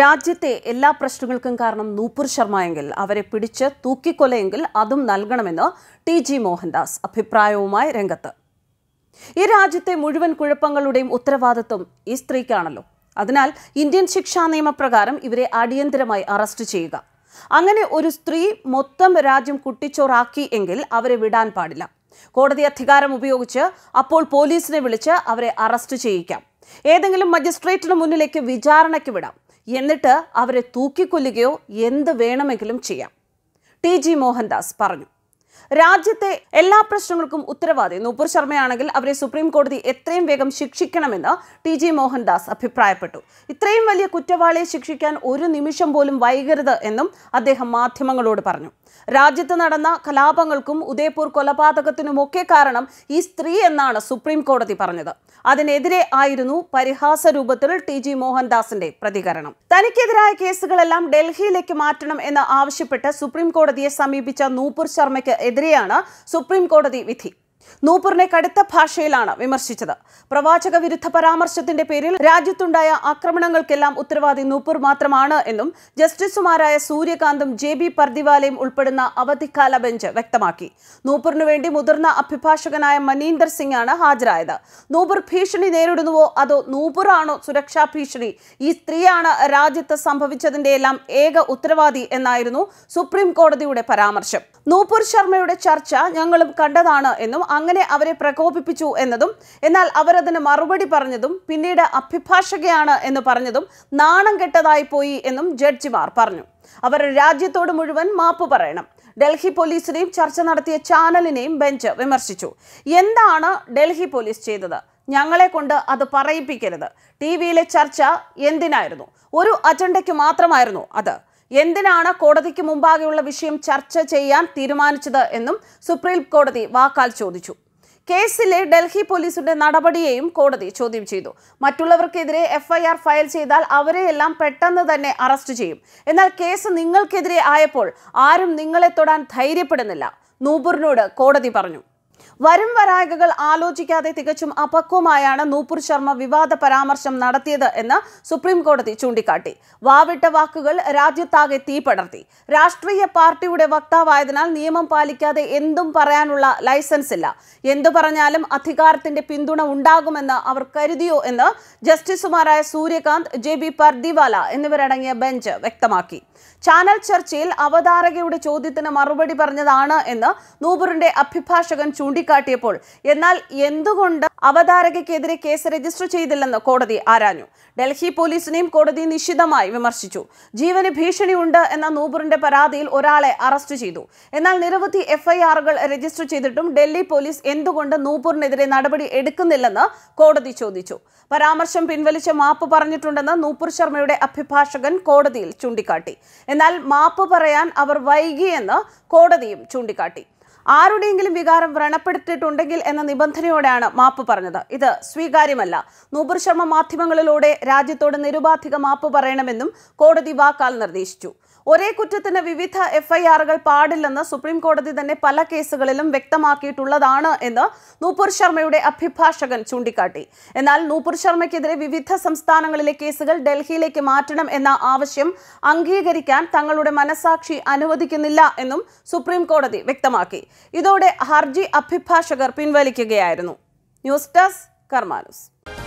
രാജ്യത്തെ എല്ലാ പ്രശ്നങ്ങൾക്കും കാരണം നൂപുർ ശർമ്മയെങ്കിൽ അവരെ പിടിച്ച് തൂക്കിക്കൊലയെങ്കിൽ അതും നൽകണമെന്ന് ടി ജി മോഹൻദാസ് അഭിപ്രായവുമായി രംഗത്ത് ഈ രാജ്യത്തെ മുഴുവൻ കുഴപ്പങ്ങളുടെയും ഉത്തരവാദിത്വം ഈ സ്ത്രീക്കാണല്ലോ അതിനാൽ ഇന്ത്യൻ ശിക്ഷാ നിയമപ്രകാരം ഇവരെ അടിയന്തരമായി അറസ്റ്റ് ചെയ്യുക അങ്ങനെ ഒരു സ്ത്രീ മൊത്തം രാജ്യം കുട്ടിച്ചോറാക്കി എങ്കിൽ അവരെ വിടാൻ പാടില്ല കോടതി അധികാരം ഉപയോഗിച്ച് അപ്പോൾ പോലീസിനെ വിളിച്ച് അവരെ അറസ്റ്റ് ചെയ്യിക്കാം ഏതെങ്കിലും മജിസ്ട്രേറ്റിന് മുന്നിലേക്ക് വിചാരണയ്ക്ക് വിടാം എന്നിട്ട് അവരെ തൂക്കിക്കൊല്ലുകയോ എന്ത് വേണമെങ്കിലും ചെയ്യാം ടി ജി മോഹൻദാസ് പറഞ്ഞു രാജ്യത്തെ എല്ലാ പ്രശ്നങ്ങൾക്കും ഉത്തരവാദി നൂപൂർ ശർമ്മയാണെങ്കിൽ അവരെ സുപ്രീം കോടതി എത്രയും വേഗം ശിക്ഷിക്കണമെന്ന് ടി ജി മോഹൻദാസ് അഭിപ്രായപ്പെട്ടു ഇത്രയും വലിയ കുറ്റവാളിയെ ശിക്ഷിക്കാൻ ഒരു നിമിഷം പോലും വൈകരുത് എന്നും അദ്ദേഹം മാധ്യമങ്ങളോട് പറഞ്ഞു രാജ്യത്ത് നടന്ന കലാപങ്ങൾക്കും ഉദയപൂർ കൊലപാതകത്തിനുമൊക്കെ കാരണം ഈ സ്ത്രീ എന്നാണ് സുപ്രീം കോടതി പറഞ്ഞത് അതിനെതിരെ ആയിരുന്നു പരിഹാസ രൂപത്തിൽ ടി ജി മോഹൻദാസിന്റെ പ്രതികരണം തനിക്കെതിരായ കേസുകളെല്ലാം ഡൽഹിയിലേക്ക് മാറ്റണം എന്ന് ആവശ്യപ്പെട്ട് സുപ്രീം കോടതിയെ സമീപിച്ച നൂപൂർ ശർമ്മയ്ക്ക് എതിരെയാണ് സുപ്രീം കോടതി വിധി നൂപൂറിനെ കടുത്ത ഭാഷയിലാണ് വിമർശിച്ചത് പ്രവാചക വിരുദ്ധ പരാമർശത്തിന്റെ പേരിൽ രാജ്യത്തുണ്ടായ ആക്രമണങ്ങൾക്കെല്ലാം ഉത്തരവാദി നൂപ്പൂർ മാത്രമാണ് എന്നും ജസ്റ്റിസുമാരായ സൂര്യകാന്തും ജെ ബി പർദിവാലയും ഉൾപ്പെടുന്ന അവധിക്കാല ബെഞ്ച് വ്യക്തമാക്കി നൂപൂറിനു വേണ്ടി മുതിർന്ന അഭിഭാഷകനായ മനീന്ദർ സിംഗ് ആണ് ഹാജരായത് നൂപൂർ ഭീഷണി നേരിടുന്നുവോ അതോ നൂപൂറാണോ സുരക്ഷാ ഭീഷണി ഈ സ്ത്രീയാണ് രാജ്യത്ത് സംഭവിച്ചതിന്റെ എല്ലാം ഏക ഉത്തരവാദി എന്നായിരുന്നു സുപ്രീം കോടതിയുടെ പരാമർശം നൂപൂർ ശർമ്മയുടെ ചർച്ച ഞങ്ങളും കണ്ടതാണ് എന്നും അങ്ങനെ അവരെ പ്രകോപിപ്പിച്ചു എന്നതും എന്നാൽ അവരതിന് മറുപടി പറഞ്ഞതും പിന്നീട് അഭിഭാഷകയാണ് എന്ന് പറഞ്ഞതും നാണം കെട്ടതായി പോയി എന്നും ജഡ്ജിമാർ പറഞ്ഞു അവർ രാജ്യത്തോട് മുഴുവൻ മാപ്പ് പറയണം ഡൽഹി പോലീസിനെയും ചർച്ച നടത്തിയ ചാനലിനെയും ബെഞ്ച് വിമർശിച്ചു എന്താണ് ഡൽഹി പോലീസ് ചെയ്തത് ഞങ്ങളെ കൊണ്ട് അത് പറയിപ്പിക്കരുത് ടി വിയിലെ ചർച്ച എന്തിനായിരുന്നു ഒരു അജണ്ടയ്ക്ക് മാത്രമായിരുന്നു അത് എന്തിനാണ് കോടതിക്ക് മുമ്പാകെയുള്ള വിഷയം ചർച്ച ചെയ്യാൻ തീരുമാനിച്ചത് എന്നും സുപ്രീം കോടതി വാക്കാൽ ചോദിച്ചു കേസിലെ ഡൽഹി പോലീസിന്റെ നടപടിയെയും കോടതി ചോദ്യം ചെയ്തു മറ്റുള്ളവർക്കെതിരെ എഫ്ഐആർ ഫയൽ ചെയ്താൽ അവരെയെല്ലാം പെട്ടെന്ന് തന്നെ അറസ്റ്റ് ചെയ്യും എന്നാൽ കേസ് നിങ്ങൾക്കെതിരെ ആയപ്പോൾ ആരും നിങ്ങളെ തൊടാൻ ധൈര്യപ്പെടുന്നില്ല നൂപുറിനോട് കോടതി പറഞ്ഞു വരും വരായകകൾ ആലോചിക്കാതെ തികച്ചും അപക്വമായാണ് നൂപുർ ശർമ്മ വിവാദ പരാമർശം നടത്തിയത് എന്ന് സുപ്രീം കോടതി ചൂണ്ടിക്കാട്ടി വാവിട്ട വാക്കുകൾ രാജ്യത്താകെ പടർത്തി രാഷ്ട്രീയ പാർട്ടിയുടെ വക്താവായതിനാൽ നിയമം പാലിക്കാതെ എന്തും പറയാനുള്ള ലൈസൻസ് ഇല്ല എന്തു പറഞ്ഞാലും അധികാരത്തിന്റെ പിന്തുണ ഉണ്ടാകുമെന്ന് അവർ കരുതിയോ എന്ന് ജസ്റ്റിസുമാരായ സൂര്യകാന്ത് ജെ ബി പർദിവാല എന്നിവരടങ്ങിയ ബെഞ്ച് വ്യക്തമാക്കി ചാനൽ ചർച്ചയിൽ അവതാരകയുടെ ചോദ്യത്തിന് മറുപടി പറഞ്ഞതാണ് എന്ന് നൂപുറിന്റെ അഭിഭാഷകൻ ചൂണ്ടിക്കാട്ടി ചൂണ്ടിക്കാട്ടിയപ്പോൾ എന്നാൽ എന്തുകൊണ്ട് അവതാരകയ്ക്കെതിരെ കേസ് രജിസ്റ്റർ ചെയ്തില്ലെന്ന് കോടതി ആരാഞ്ഞു ഡൽഹി പോലീസിനെയും കോടതി നിശിതമായി വിമർശിച്ചു ജീവന് ഭീഷണിയുണ്ട് എന്ന നൂപുറിന്റെ പരാതിയിൽ ഒരാളെ അറസ്റ്റ് ചെയ്തു എന്നാൽ നിരവധി എഫ്ഐആറുകൾ രജിസ്റ്റർ ചെയ്തിട്ടും ഡൽഹി പോലീസ് എന്തുകൊണ്ട് നൂപുറിനെതിരെ നടപടി എടുക്കുന്നില്ലെന്ന് കോടതി ചോദിച്ചു പരാമർശം പിൻവലിച്ച മാപ്പ് പറഞ്ഞിട്ടുണ്ടെന്ന് നൂപുർ ശർമ്മയുടെ അഭിഭാഷകൻ കോടതിയിൽ ചൂണ്ടിക്കാട്ടി എന്നാൽ മാപ്പ് പറയാൻ അവർ വൈകിയെന്ന് കോടതിയും ചൂണ്ടിക്കാട്ടി ആരുടെയെങ്കിലും വികാരം വ്രണപ്പെടുത്തിയിട്ടുണ്ടെങ്കിൽ എന്ന നിബന്ധനയോടെയാണ് മാപ്പ് പറഞ്ഞത് ഇത് സ്വീകാര്യമല്ല നൂപുർ ശർമ്മ മാധ്യമങ്ങളിലൂടെ രാജ്യത്തോട് നിരുപാധിക മാപ്പ് പറയണമെന്നും കോടതി വാക്കാൽ നിർദ്ദേശിച്ചു ഒരേ കുറ്റത്തിന് വിവിധ എഫ്ഐആറുകൾ പാടില്ലെന്ന് സുപ്രീം കോടതി തന്നെ പല കേസുകളിലും വ്യക്തമാക്കിയിട്ടുള്ളതാണ് എന്ന് നൂപുർ ശർമ്മയുടെ അഭിഭാഷകൻ ചൂണ്ടിക്കാട്ടി എന്നാൽ നൂപുർ ശർമ്മയ്ക്കെതിരെ വിവിധ സംസ്ഥാനങ്ങളിലെ കേസുകൾ ഡൽഹിയിലേക്ക് മാറ്റണം എന്ന ആവശ്യം അംഗീകരിക്കാൻ തങ്ങളുടെ മനസാക്ഷി അനുവദിക്കുന്നില്ല എന്നും സുപ്രീം കോടതി വ്യക്തമാക്കി ഇതോടെ ഹർജി അഭിഭാഷകർ പിൻവലിക്കുകയായിരുന്നു ന്യൂസ് ഡെസ്ക് കർമാനുസ്